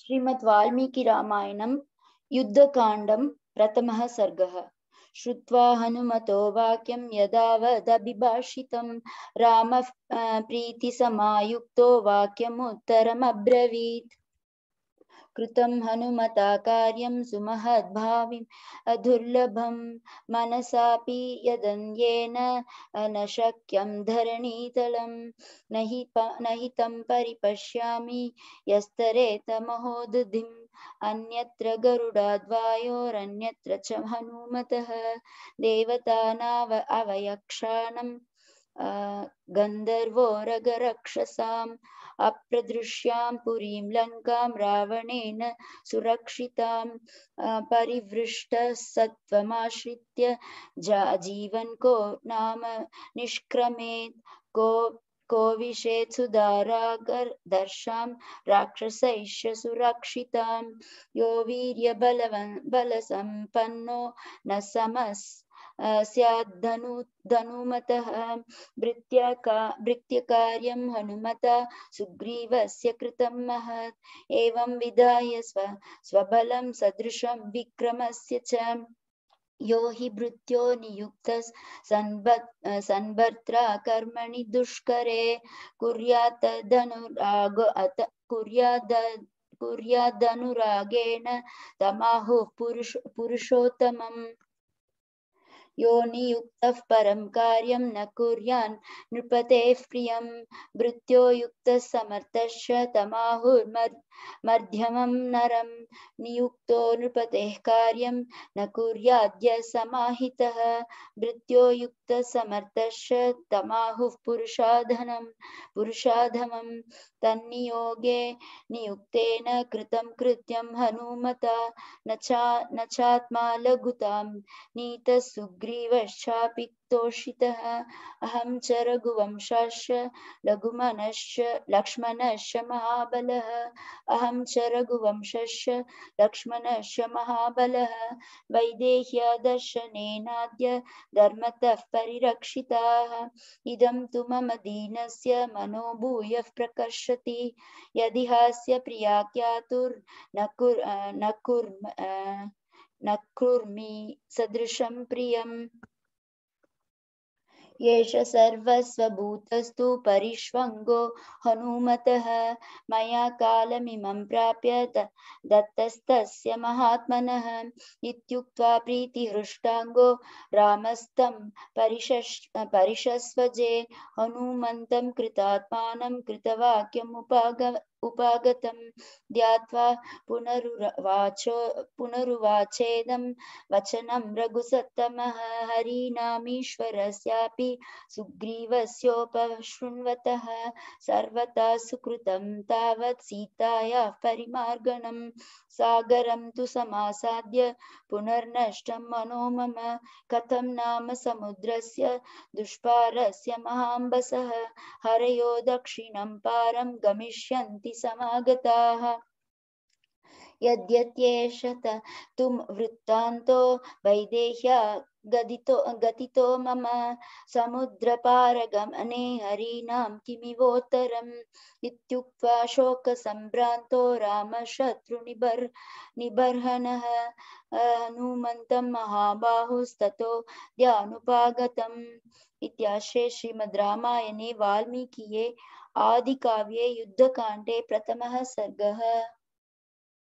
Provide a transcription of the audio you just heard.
श्रीमद् वाल्मीकि रामायणं युद्धकाण्डं प्रथमः सर्गः श्रुत्वा हनुमतो वाक्यं यदावदभिभाषितं रामः प्रीतिसमायुक्तो वाक्यमुत्तरमब्रवीत् कृतं हनुमता कार्यं सुमहद्भाविम् अदुर्लभं मनसापि यदन्येन न शक्यं धरणीतलं न हि न हि तं परिपश्यामि यस्तरेतमहोदधिम् अन्यत्र गरुडाद्वायोरन्यत्र च हनुमतः देवतानाव अवयक्षाणम् गन्धर्वोरगरक्षसाम् अप्रदृश्यां पुरीं लङ्कां रावणेन सुरक्षितां परिवृष्टसत्त्वमाश्रित्य जा जीवन् को नाम निष्क्रमेत् को को सुधारागर्दर्शां राक्षसैश्च सुरक्षितां यो वीर्यबलवन् बलसम्पन्नो न समस् स्याद्धनु धनुमत भृत्याका भृत्यकार्यं हनुमता सुग्रीवस्य कृतं महत् एवं विधाय स्व स्वबलं सदृशं विक्रमस्य च यो हि भृत्यो नियुक्तः सन्बत् सन्भर्त्रा कर्मणि दुष्करे कुर्यात् अत कुर्याद कुर्यादनुरागेण तमाहुः पुरुष पुरुषोत्तमम् यो योनियुक्तः परं कार्यं न कुर्यान् नृपतेः प्रियं भृत्यो युक्तः समर्थश्च तमाहुर्मर् मध्यमं नरं नियुक्तो नृपतेः कार्यं न कुर्याद्य समाहितः भृत्यो तमाहुः पुरुषाधनं पुरुषाधमं तन्नियोगे नियुक्तेन कृतं कृत्यं हनुमता न चा न चात्मा लघुतां नीतसुग्रीवश्चापि तोषितः अहं च रघुवंशश्च लघुमनश्च लक्ष्मणश्च महाबलः अहम च रघुवंशस्य लक्ष्मणस्य महाबलः वैदेह्यदर्शनेनाद्य धर्मतः परिरक्षिताः इदं तु मम दीनस्य मनो भूयः प्रकर्षति यदि हास्य प्रिया ख्यातुर्न कुर् न कुर् न कुर्मि सदृशं प्रियम् येष सर्वस्वभूतस्तु हनुमत हनुमतः कालमीम प्राप्य दत्त महात्मनः प्रीतिहृष्टांगो प्रीतिहृष्टाङ्गो रामस्तं परिशस् परिशस्वजे हनुमन्तं कृतात्मानं उपागत ध्यात्वा पुनरुवाचो पुनरुवाचेदं वचनं रघुसत्तमः हरिनामीश्वरस्यापि सुग्रीवस्योपशृण्वतः सर्वथा सुकृतं तावत् सीतायाः परिमार्गणं सागरं तु समासाद्य मनो मम कथं नाम समुद्रस्य से महांबस हरयो दक्षिण पारं गमिष्यन्ति इति समागताः यद्यत्येषत तुम वृत्तान्तो वैदेह्य गदितो गतितो मम समुद्रपारगमने हरिणां किमिवोत्तरम् इत्युक्त्वा शोकसम्भ्रान्तो रामशत्रुनिबर् निबर्हनः हनुमन्तं महाबाहुस्ततो ध्यानुपागतम् इत्याशे श्रीमद् रामायणे वाल्मीकिये आदिकाव्ये युद्धकाण्डे प्रथमः सर्गः